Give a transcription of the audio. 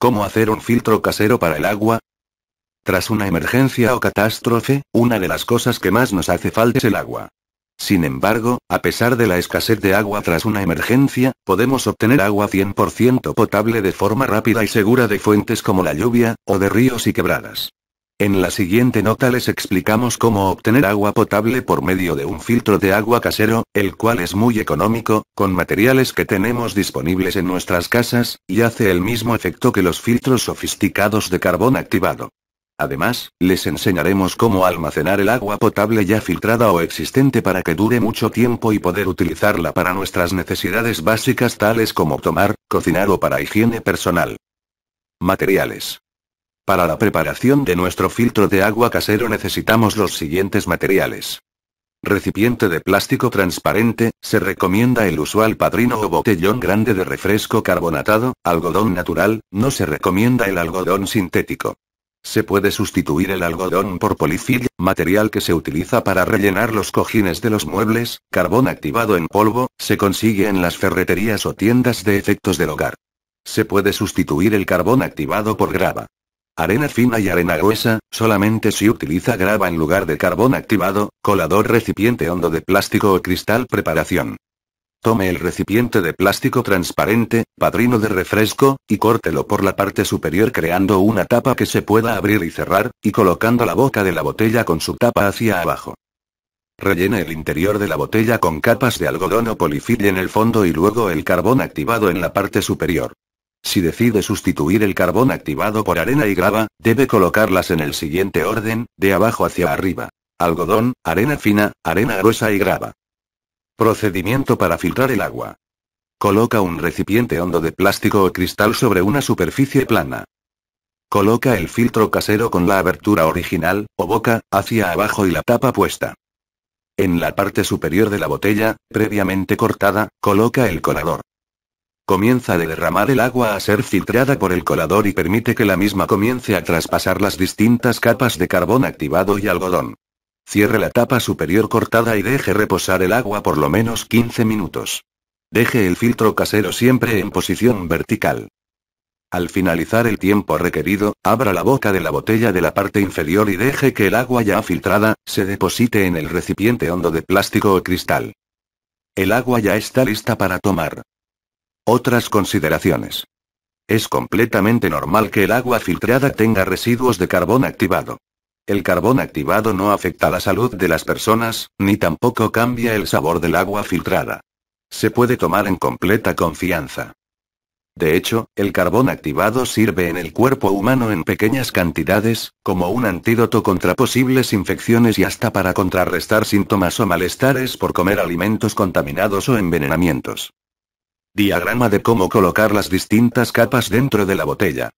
¿Cómo hacer un filtro casero para el agua? Tras una emergencia o catástrofe, una de las cosas que más nos hace falta es el agua. Sin embargo, a pesar de la escasez de agua tras una emergencia, podemos obtener agua 100% potable de forma rápida y segura de fuentes como la lluvia, o de ríos y quebradas. En la siguiente nota les explicamos cómo obtener agua potable por medio de un filtro de agua casero, el cual es muy económico, con materiales que tenemos disponibles en nuestras casas, y hace el mismo efecto que los filtros sofisticados de carbón activado. Además, les enseñaremos cómo almacenar el agua potable ya filtrada o existente para que dure mucho tiempo y poder utilizarla para nuestras necesidades básicas tales como tomar, cocinar o para higiene personal. Materiales. Para la preparación de nuestro filtro de agua casero necesitamos los siguientes materiales. Recipiente de plástico transparente, se recomienda el usual padrino o botellón grande de refresco carbonatado, algodón natural, no se recomienda el algodón sintético. Se puede sustituir el algodón por polifil, material que se utiliza para rellenar los cojines de los muebles, carbón activado en polvo, se consigue en las ferreterías o tiendas de efectos del hogar. Se puede sustituir el carbón activado por grava arena fina y arena gruesa, solamente si utiliza grava en lugar de carbón activado, colador recipiente hondo de plástico o cristal preparación. Tome el recipiente de plástico transparente, padrino de refresco, y córtelo por la parte superior creando una tapa que se pueda abrir y cerrar, y colocando la boca de la botella con su tapa hacia abajo. Rellene el interior de la botella con capas de algodón o polifil en el fondo y luego el carbón activado en la parte superior. Si decide sustituir el carbón activado por arena y grava, debe colocarlas en el siguiente orden, de abajo hacia arriba. Algodón, arena fina, arena gruesa y grava. Procedimiento para filtrar el agua. Coloca un recipiente hondo de plástico o cristal sobre una superficie plana. Coloca el filtro casero con la abertura original, o boca, hacia abajo y la tapa puesta. En la parte superior de la botella, previamente cortada, coloca el colador comienza a derramar el agua a ser filtrada por el colador y permite que la misma comience a traspasar las distintas capas de carbón activado y algodón. Cierre la tapa superior cortada y deje reposar el agua por lo menos 15 minutos. Deje el filtro casero siempre en posición vertical. Al finalizar el tiempo requerido, abra la boca de la botella de la parte inferior y deje que el agua ya filtrada, se deposite en el recipiente hondo de plástico o cristal. El agua ya está lista para tomar. Otras consideraciones. Es completamente normal que el agua filtrada tenga residuos de carbón activado. El carbón activado no afecta la salud de las personas, ni tampoco cambia el sabor del agua filtrada. Se puede tomar en completa confianza. De hecho, el carbón activado sirve en el cuerpo humano en pequeñas cantidades, como un antídoto contra posibles infecciones y hasta para contrarrestar síntomas o malestares por comer alimentos contaminados o envenenamientos. Diagrama de cómo colocar las distintas capas dentro de la botella.